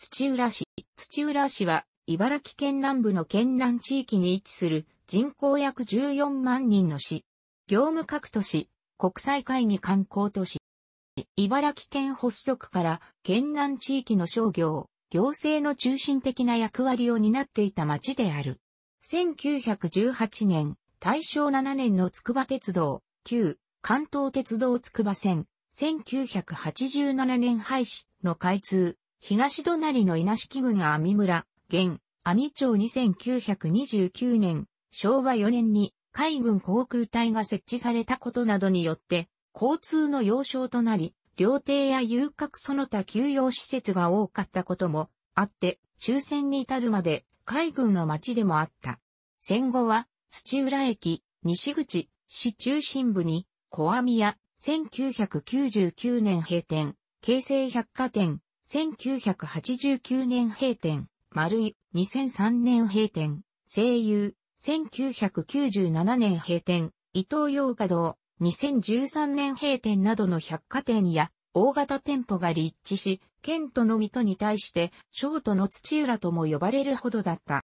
土浦市。土浦市は、茨城県南部の県南地域に位置する人口約14万人の市。業務各都市、国際会議観光都市。茨城県発足から県南地域の商業、行政の中心的な役割を担っていた町である。1918年、大正7年の筑波鉄道、旧関東鉄道筑波線、1987年廃止の開通、東隣の稲敷郡阿見村、現、阿見町2929年、昭和4年に海軍航空隊が設置されたことなどによって、交通の要衝となり、料亭や遊郭その他休養施設が多かったこともあって、終戦に至るまで海軍の町でもあった。戦後は、土浦駅、西口、市中心部に、小網屋、1999年閉店、京成百貨店、1989年閉店、丸い、2003年閉店、声優、1997年閉店、伊東洋華堂、2013年閉店などの百貨店や大型店舗が立地し、県都の水戸に対して、ショートの土浦とも呼ばれるほどだった。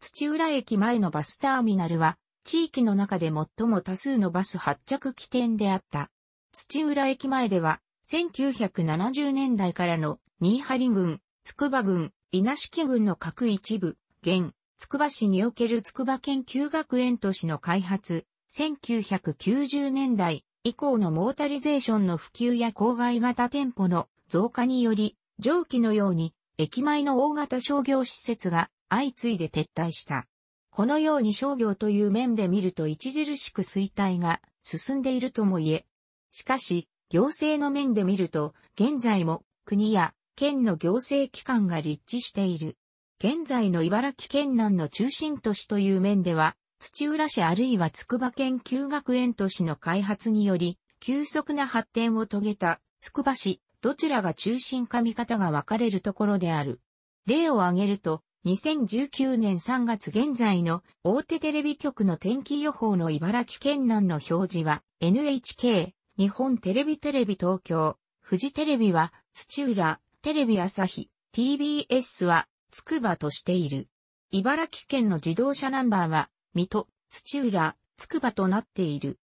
土浦駅前のバスターミナルは、地域の中で最も多数のバス発着起点であった。土浦駅前では、1970年代からの新張郡、筑波郡、稲敷郡の各一部、現、筑波市における筑波研究学園都市の開発、1990年代以降のモータリゼーションの普及や郊外型店舗の増加により、上記のように駅前の大型商業施設が相次いで撤退した。このように商業という面で見ると著しく衰退が進んでいるとも言え。しかし、行政の面で見ると、現在も国や県の行政機関が立地している。現在の茨城県南の中心都市という面では、土浦市あるいは筑波研究学園都市の開発により、急速な発展を遂げた筑波市、どちらが中心か見方が分かれるところである。例を挙げると、2019年3月現在の大手テレビ局の天気予報の茨城県南の表示は NHK 日本テレビテレビ東京、フジテレビは土浦、テレビ朝日、TBS はつくばとしている。茨城県の自動車ナンバーは、水戸、土浦、つくばとなっている。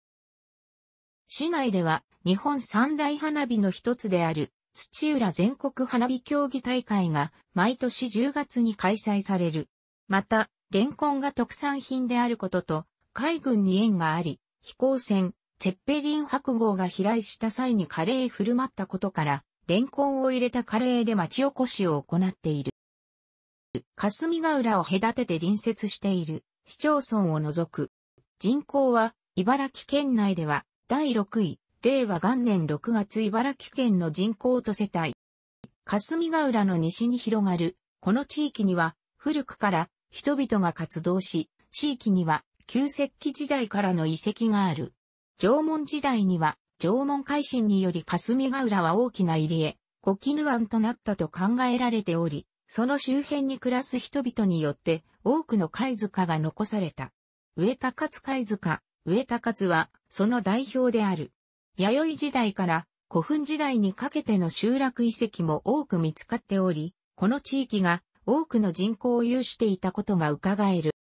市内では日本三大花火の一つである土浦全国花火競技大会が毎年10月に開催される。また、レンコンが特産品であることと海軍に縁があり、飛行船、ツェッペリン白号が飛来した際にカレー振る舞ったことから、レンコンを入れたカレーで町おこしを行っている。霞ヶ浦を隔てて隣接している市町村を除く。人口は、茨城県内では、第6位、令和元年6月茨城県の人口と世帯。霞ヶ浦の西に広がる、この地域には、古くから人々が活動し、地域には旧石器時代からの遺跡がある。縄文時代には、縄文海進により霞ヶ浦は大きな入り江、古キヌ湾となったと考えられており、その周辺に暮らす人々によって多くの貝塚が残された。上高津貝塚、上高津はその代表である。弥生時代から古墳時代にかけての集落遺跡も多く見つかっており、この地域が多くの人口を有していたことが伺える。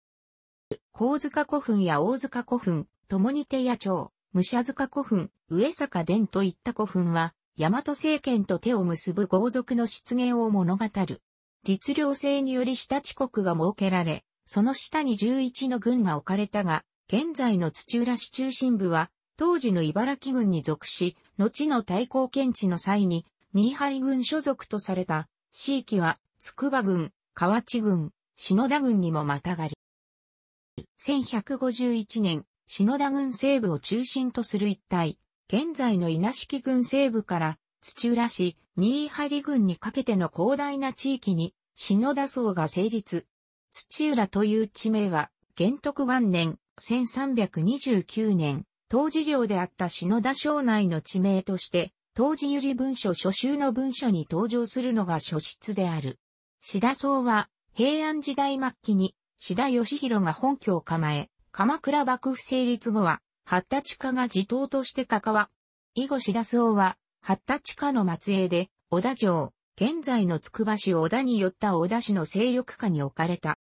高塚古墳や大塚古墳、共に手野町、武者塚古墳、上坂殿といった古墳は、大和政権と手を結ぶ豪族の出現を物語る。律令制により日立国が設けられ、その下に11の軍が置かれたが、現在の土浦市中心部は、当時の茨城軍に属し、後の対抗検知の際に、新張軍所属とされた、地域は、筑波軍、河内軍、篠田軍にもまたがる。1151年、篠田郡西部を中心とする一帯、現在の稲敷郡西部から土浦市、新張郡にかけての広大な地域に、篠田荘が成立。土浦という地名は、玄徳元年、1329年、当時領であった篠田省内の地名として、当時百合文書初集の文書に登場するのが書室である。志田荘は、平安時代末期に、志田義弘が本拠を構え、鎌倉幕府成立後は、八田地下が地頭として関わ。以後志田須は、八田地下の末裔で、小田城、現在の筑波市小田によった小田市の勢力下に置かれた。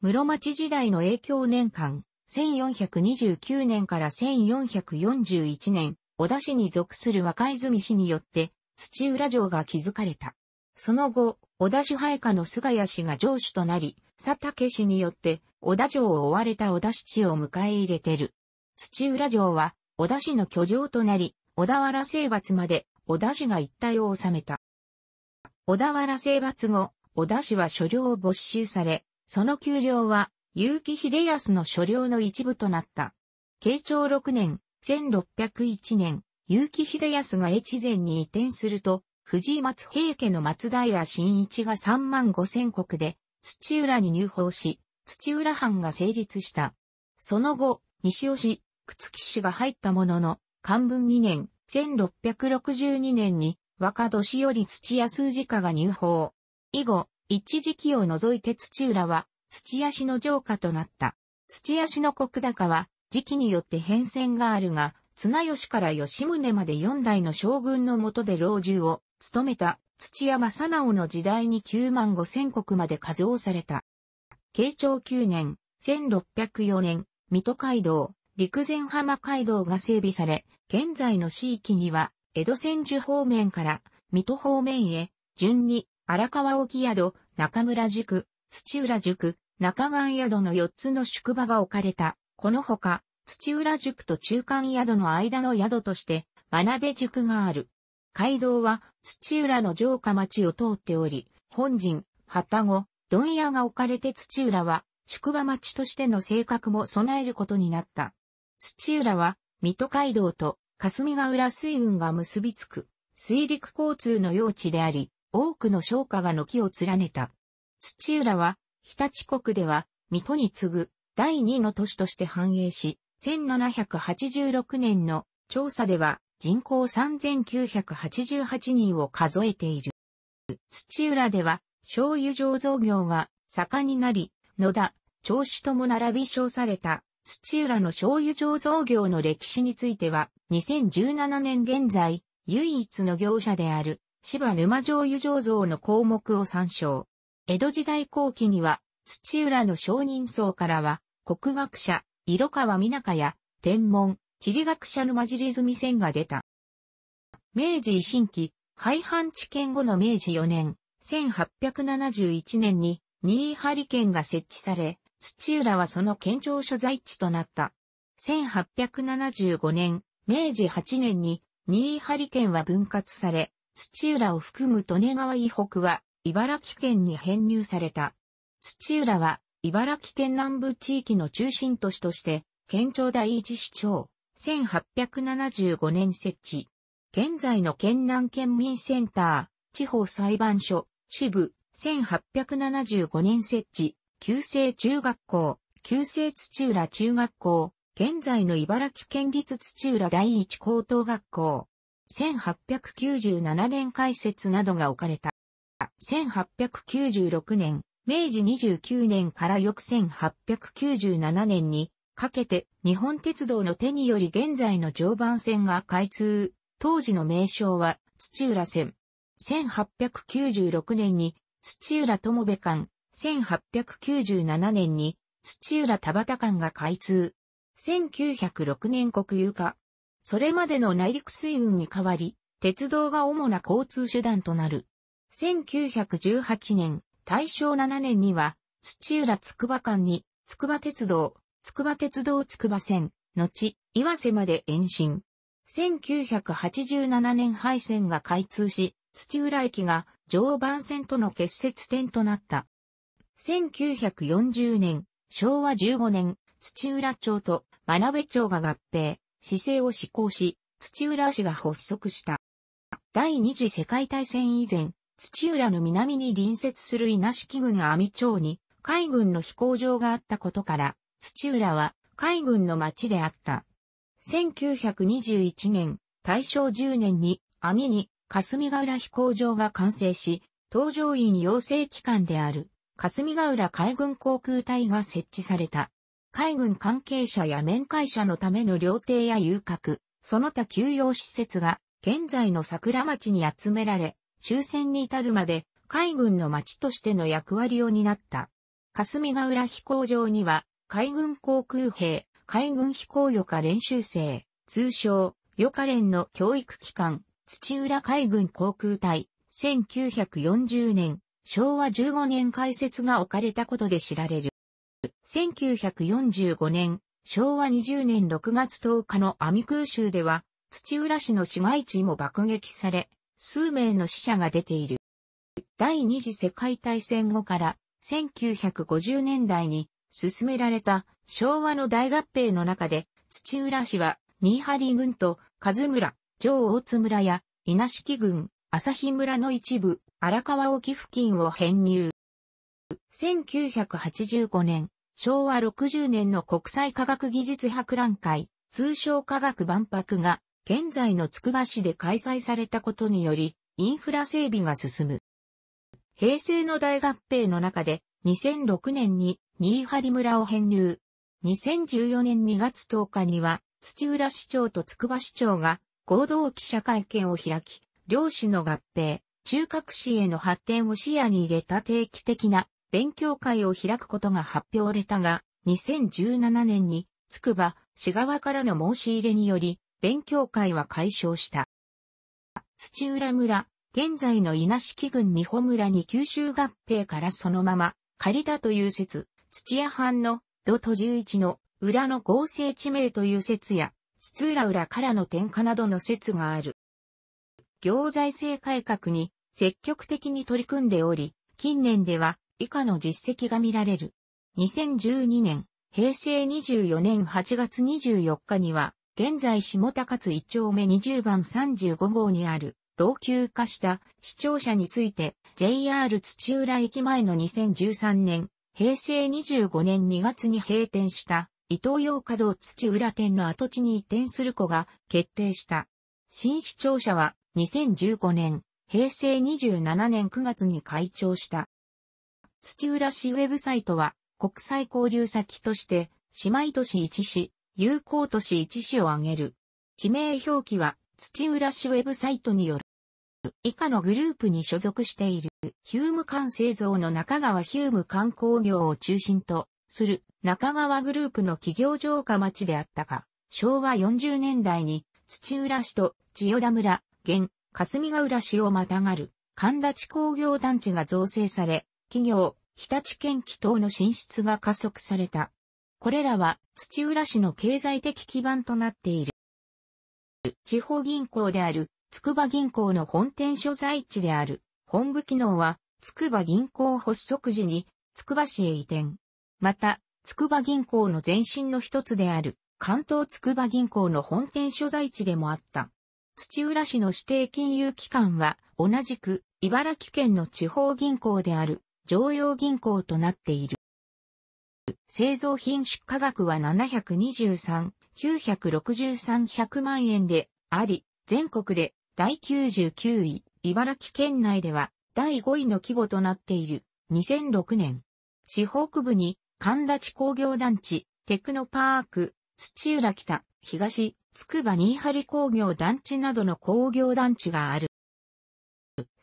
室町時代の影響年間、1429年から1441年、小田市に属する若泉氏によって、土浦城が築かれた。その後、小田氏配下の菅谷氏が城主となり、佐竹氏によって小田城を追われた小田氏を迎え入れてる。土浦城は小田氏の居城となり、小田原征伐まで小田氏が一帯を治めた。小田原征伐後、小田氏は所領を没収され、その丘陵は結城秀康の所領の一部となった。慶長6年、1601年、結城秀康が越前に移転すると、藤井松平家の松平新一が3万5千国で土浦に入法し、土浦藩が成立した。その後、西尾市、つき市が入ったものの、漢文2年、1662年に若年より土屋数字家が入法。以後、一時期を除いて土浦は土屋市の城下となった。土屋市の国高は時期によって変遷があるが、綱吉から吉宗まで4代の将軍の下で老中を務めた土さな直の時代に9万5千国まで加増された。慶長9年、1604年、水戸街道、陸前浜街道が整備され、現在の地域には、江戸千住方面から水戸方面へ、順に、荒川沖宿、中村宿、土浦宿、中岸宿の4つの宿場が置かれた。このほか、土浦宿と中間宿の間の宿として、学べ塾がある。街道は土浦の城下町を通っており、本陣、旗子、問屋が置かれて土浦は宿場町としての性格も備えることになった。土浦は水戸街道と霞ヶ浦水運が結びつく水陸交通の用地であり、多くの商家が軒を連ねた。土浦は日立国では水戸に次ぐ第二の都市として繁栄し、1786年の調査では人口3988人を数えている。土浦では醤油醸造業が盛んになり、野田、調子とも並び称された土浦の醤油醸造業の歴史については、2017年現在、唯一の業者である芝沼醤油醸造の項目を参照。江戸時代後期には、土浦の商人層からは、国学者、色川美中や、天文、地理学者の混じりみ線が出た。明治維新期、廃藩置県後の明治4年、1871年に新居張県が設置され、土浦はその県庁所在地となった。1875年、明治8年に新居張県は分割され、土浦を含む利根川以北は茨城県に編入された。土浦は茨城県南部地域の中心都市として、県庁第一市長、1875年設置。現在の県南県民センター、地方裁判所、支部、1875年設置、旧制中学校、旧制土浦中学校、現在の茨城県立土浦第一高等学校、1897年開設などが置かれた。1896年、明治29年から翌1897年にかけて日本鉄道の手により現在の常磐線が開通。当時の名称は土浦線。1896年に土浦友部間、1897年に土浦田畑間が開通。1906年国有化。それまでの内陸水運に代わり、鉄道が主な交通手段となる。1918年、大正7年には、土浦つくば間に、つくば鉄道、筑波鉄道筑波線、後、岩瀬まで延伸。1987年廃線が開通し、土浦駅が常磐線との結節点となった。1940年、昭和15年、土浦町と真鍋町が合併、市政を施行し、土浦市が発足した。第二次世界大戦以前、土浦の南に隣接する稲敷郡阿美町に海軍の飛行場があったことから、土浦は海軍の町であった。1921年、大正10年に網に霞ヶ浦飛行場が完成し、搭乗員養成機関である霞ヶ浦海軍航空隊が設置された。海軍関係者や面会者のための料亭や遊郭、その他休養施設が現在の桜町に集められ、終戦に至るまで海軍の町としての役割を担った。霞ヶ浦飛行場には海軍航空兵、海軍飛行予科練習生、通称、予科連の教育機関、土浦海軍航空隊、1940年、昭和15年開設が置かれたことで知られる。1945年、昭和20年6月10日の網空襲では、土浦市の市街地も爆撃され、数名の死者が出ている。第二次世界大戦後から1950年代に進められた昭和の大合併の中で、土浦市は新張郡と和村、上大津村や稲敷郡、朝日村の一部、荒川沖付近を編入。1985年、昭和60年の国際科学技術博覧会、通称科学万博が、現在のつくば市で開催されたことにより、インフラ整備が進む。平成の大合併の中で、2006年に新張村を編入。2014年2月10日には、土浦市長と筑波市長が合同記者会見を開き、両市の合併、中核市への発展を視野に入れた定期的な勉強会を開くことが発表されたが、2017年に、筑波、市側からの申し入れにより、勉強会は解消した。土浦村、現在の稲敷郡美穂村に九州合併からそのまま、借りたという説、土屋藩の土と十一の裏の合成地名という説や、土浦浦からの転化などの説がある。行財政改革に積極的に取り組んでおり、近年では以下の実績が見られる。2012年、平成24年8月24日には、現在下高津1丁目20番35号にある、老朽化した視聴者について、JR 土浦駅前の2013年平成25年2月に閉店した伊東洋華堂土浦店の跡地に移転する子が決定した。新市庁舎は2015年、平成27年9月に開庁した。土浦市ウェブサイトは国際交流先として姉妹都市一市、友好都市一市を挙げる。地名表記は土浦市ウェブサイトによる。以下のグループに所属している、ヒューム缶製造の中川ヒューム観工業を中心とする中川グループの企業城下町であったが、昭和40年代に土浦市と千代田村、現、霞ヶ浦市をまたがる神立工業団地が造成され、企業、日立県機等の進出が加速された。これらは土浦市の経済的基盤となっている。地方銀行である筑波銀行の本店所在地である、本部機能は、筑波銀行発足時に、筑波市へ移転。また、筑波銀行の前身の一つである、関東筑波銀行の本店所在地でもあった。土浦市の指定金融機関は、同じく、茨城県の地方銀行である、常用銀行となっている。製造品出荷額は723、963、100万円であり、全国で第99位、茨城県内では第5位の規模となっている。2006年、方区部に神立工業団地、テクノパーク、土浦北、東、筑波新張工業団地などの工業団地がある。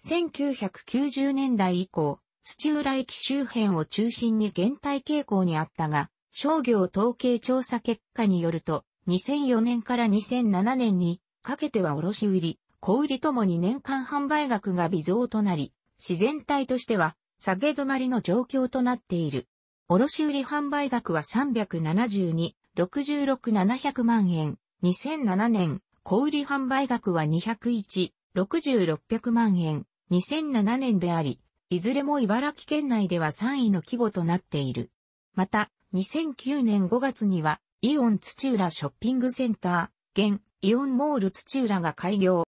1990年代以降、土浦駅周辺を中心に減退傾向にあったが、商業統計調査結果によると、2004年から2007年にかけては卸売、小売ともに年間販売額が微増となり、自然体としては下げ止まりの状況となっている。卸売販売額は372、66,700万円。2007年、小売販売額は201、60,600万円。2007年であり、いずれも茨城県内では3位の規模となっている。また、2009年5月には、イオン土浦ショッピングセンター、現、イオンモール土浦が開業。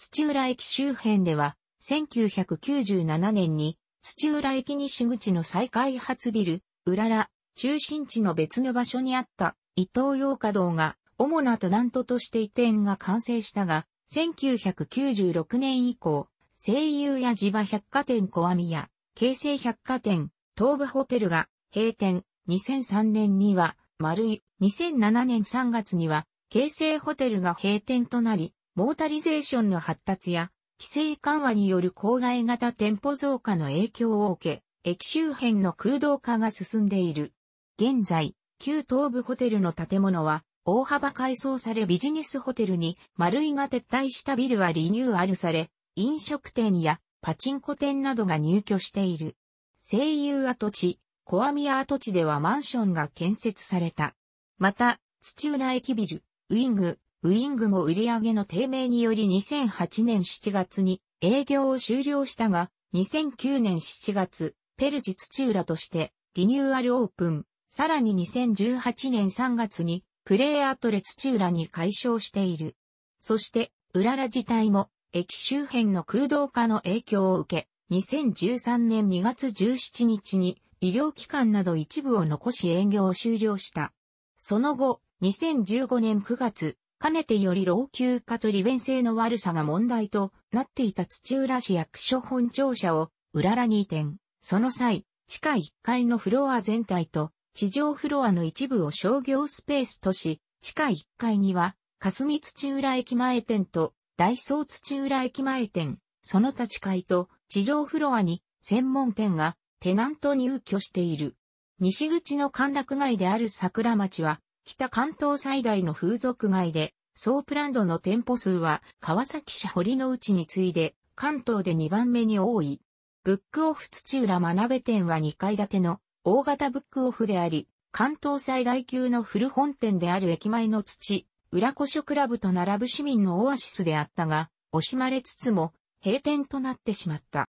土浦駅周辺では、1997年に土浦駅西口の再開発ビル、うらら、中心地の別の場所にあった伊東洋華堂が主なトナントとして移転が完成したが、1996年以降、声優や地場百貨店小網や、京成百貨店、東武ホテルが閉店、2003年には丸い、2007年3月には京成ホテルが閉店となり、モータリゼーションの発達や、規制緩和による郊外型店舗増加の影響を受け、駅周辺の空洞化が進んでいる。現在、旧東部ホテルの建物は大幅改装されビジネスホテルに丸いが撤退したビルはリニューアルされ、飲食店やパチンコ店などが入居している。声優跡地、小網屋跡地ではマンションが建設された。また、土浦駅ビル、ウィング、ウィングも売り上げの低迷により2008年7月に営業を終了したが、2009年7月、ペルチ土浦としてリニューアルオープン、さらに2018年3月にプレイアトレ土浦に解消している。そして、ララ自体も駅周辺の空洞化の影響を受け、2013年2月17日に医療機関など一部を残し営業を終了した。その後、2015年9月、かねてより老朽化と利便性の悪さが問題となっていた土浦市役所本庁舎を、うらに移転。その際、地下1階のフロア全体と、地上フロアの一部を商業スペースとし、地下1階には、霞土浦駅前店と、ダイソー土浦駅前店、その立ち階と、地上フロアに、専門店が、テナント入居している。西口の歓楽街である桜町は、北関東最大の風俗街で、ソープランドの店舗数は川崎市堀之内に次いで関東で2番目に多い。ブックオフ土浦学べ店は2階建ての大型ブックオフであり、関東最大級の古本店である駅前の土、浦古書クラブと並ぶ市民のオアシスであったが、惜しまれつつも閉店となってしまった。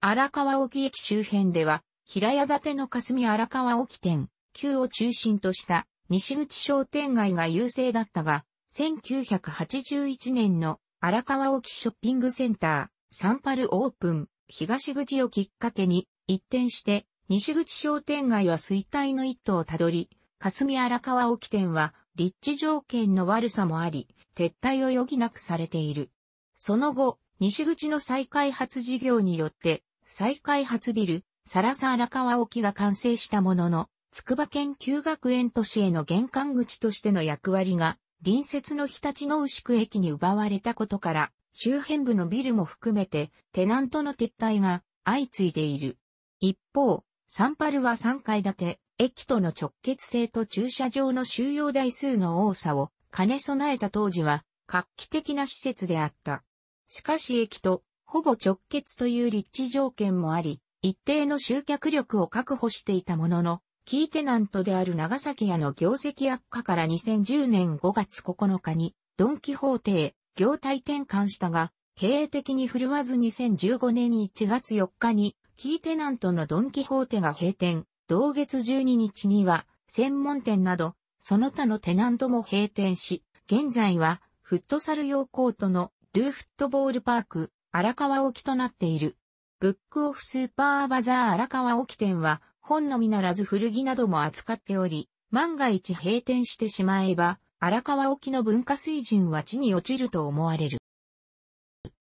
荒川沖駅周辺では、平屋建ての霞荒川沖店、球を中心とした西口商店街が優勢だったが、1981年の荒川沖ショッピングセンター、サンパルオープン、東口をきっかけに一転して西口商店街は衰退の一途をたどり、霞荒川沖店は立地条件の悪さもあり、撤退を余儀なくされている。その後、西口の再開発事業によって、再開発ビル、サラサ荒川沖が完成したものの、筑波研究学園都市への玄関口としての役割が、隣接の日立の牛久駅に奪われたことから、周辺部のビルも含めて、テナントの撤退が相次いでいる。一方、サンパルは3階建て、駅との直結性と駐車場の収容台数の多さを兼ね備えた当時は、画期的な施設であった。しかし駅と、ほぼ直結という立地条件もあり、一定の集客力を確保していたものの、キーテナントである長崎屋の業績悪化から2010年5月9日に、ドンキホーテへ業態転換したが、経営的に振るわず2015年1月4日に、キーテナントのドンキホーテが閉店、同月12日には、専門店など、その他のテナントも閉店し、現在は、フットサル用コートの、ドゥーフットボールパーク、荒川沖となっている。ブックオフスーパーバザー荒川沖店は、本のみならず古着なども扱っており、万が一閉店してしまえば、荒川沖の文化水準は地に落ちると思われる。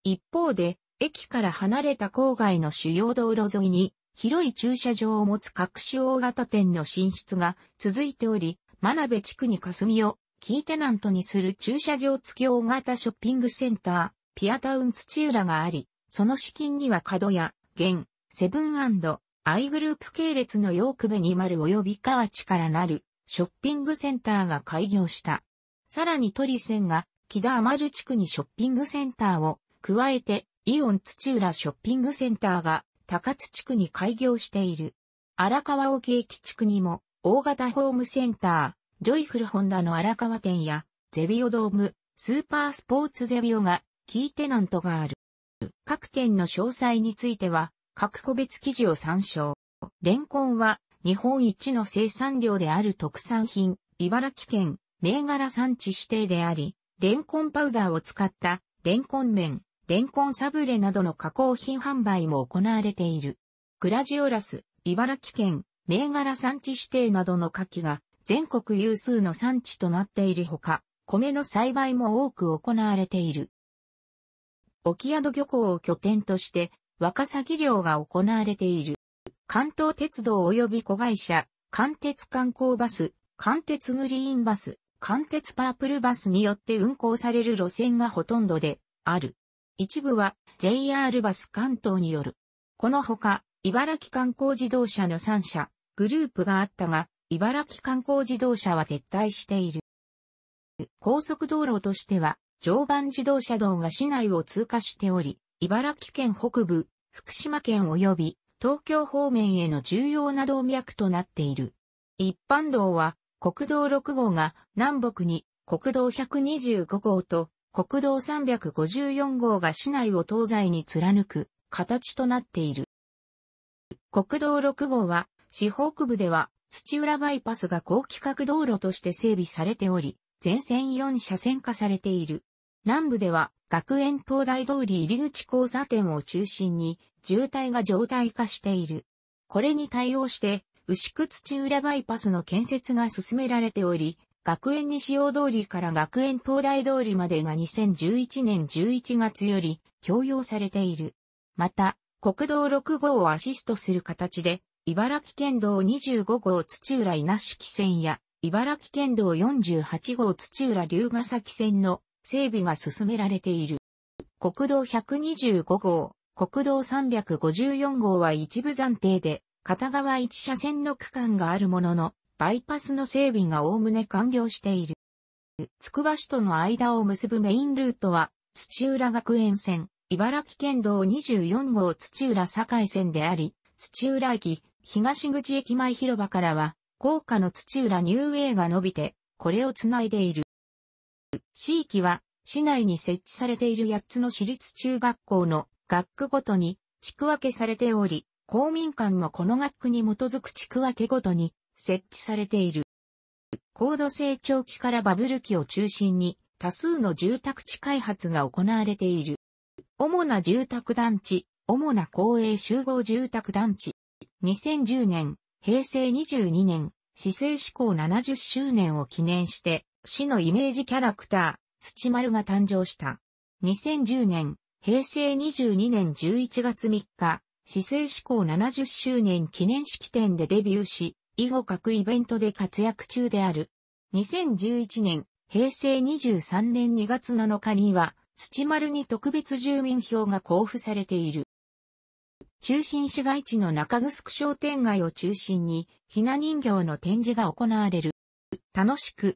一方で、駅から離れた郊外の主要道路沿いに、広い駐車場を持つ各種大型店の進出が続いており、真鍋地区に霞をキーテナントにする駐車場付き大型ショッピングセンター、ピアタウン土浦があり、その資金には角や、現、セブンアイグループ系列のヨークベニマル及び河内からなるショッピングセンターが開業した。さらにトリセンが木田アマル地区にショッピングセンターを加えてイオン土浦ショッピングセンターが高津地区に開業している。荒川沖駅地区にも大型ホームセンター、ジョイフルホンダの荒川店やゼビオドーム、スーパースポーツゼビオがキーテナントがある。各店の詳細については各個別記事を参照。レンコンは日本一の生産量である特産品、茨城県、銘柄産地指定であり、レンコンパウダーを使ったレンコン麺、レンコンサブレなどの加工品販売も行われている。グラジオラス、茨城県、銘柄産地指定などの柿が全国有数の産地となっているほか、米の栽培も多く行われている。沖宿漁港を拠点として、ワカサギ漁が行われている。関東鉄道及び子会社、関鉄観光バス、関鉄グリーンバス、関鉄パープルバスによって運行される路線がほとんどである。一部は JR バス関東による。このほか、茨城観光自動車の3社、グループがあったが、茨城観光自動車は撤退している。高速道路としては、常磐自動車道が市内を通過しており、茨城県北部、福島県及び東京方面への重要な動脈となっている。一般道は国道6号が南北に国道125号と国道354号が市内を東西に貫く形となっている。国道6号は市北部では土浦バイパスが高規格道路として整備されており、全線4車線化されている。南部では学園東大通り入口交差点を中心に渋滞が常態化している。これに対応して、牛久土浦バイパスの建設が進められており、学園西大通りから学園東大通りまでが2011年11月より供用されている。また、国道6号をアシストする形で、茨城県道25号土浦稲敷線や、茨城県道48号土浦龍ヶ崎線の整備が進められている。国道125号、国道354号は一部暫定で、片側1車線の区間があるものの、バイパスの整備が概ね完了している。つくば市との間を結ぶメインルートは、土浦学園線、茨城県道24号土浦境線であり、土浦駅、東口駅前広場からは、高架の土浦ニューウェイが伸びて、これをつないでいる。地域は、市内に設置されている8つの私立中学校の学区ごとに地区分けされており、公民館もこの学区に基づく地区分けごとに設置されている。高度成長期からバブル期を中心に多数の住宅地開発が行われている。主な住宅団地、主な公営集合住宅団地。2010年、平成22年、市政施行70周年を記念して市のイメージキャラクター、土丸が誕生した。2010年、平成22年11月3日、市政志向70周年記念式典でデビューし、以後各イベントで活躍中である。2011年、平成23年2月7日には、土丸に特別住民票が交付されている。中心市街地の中城商店街を中心に、ひな人形の展示が行われる。楽しく、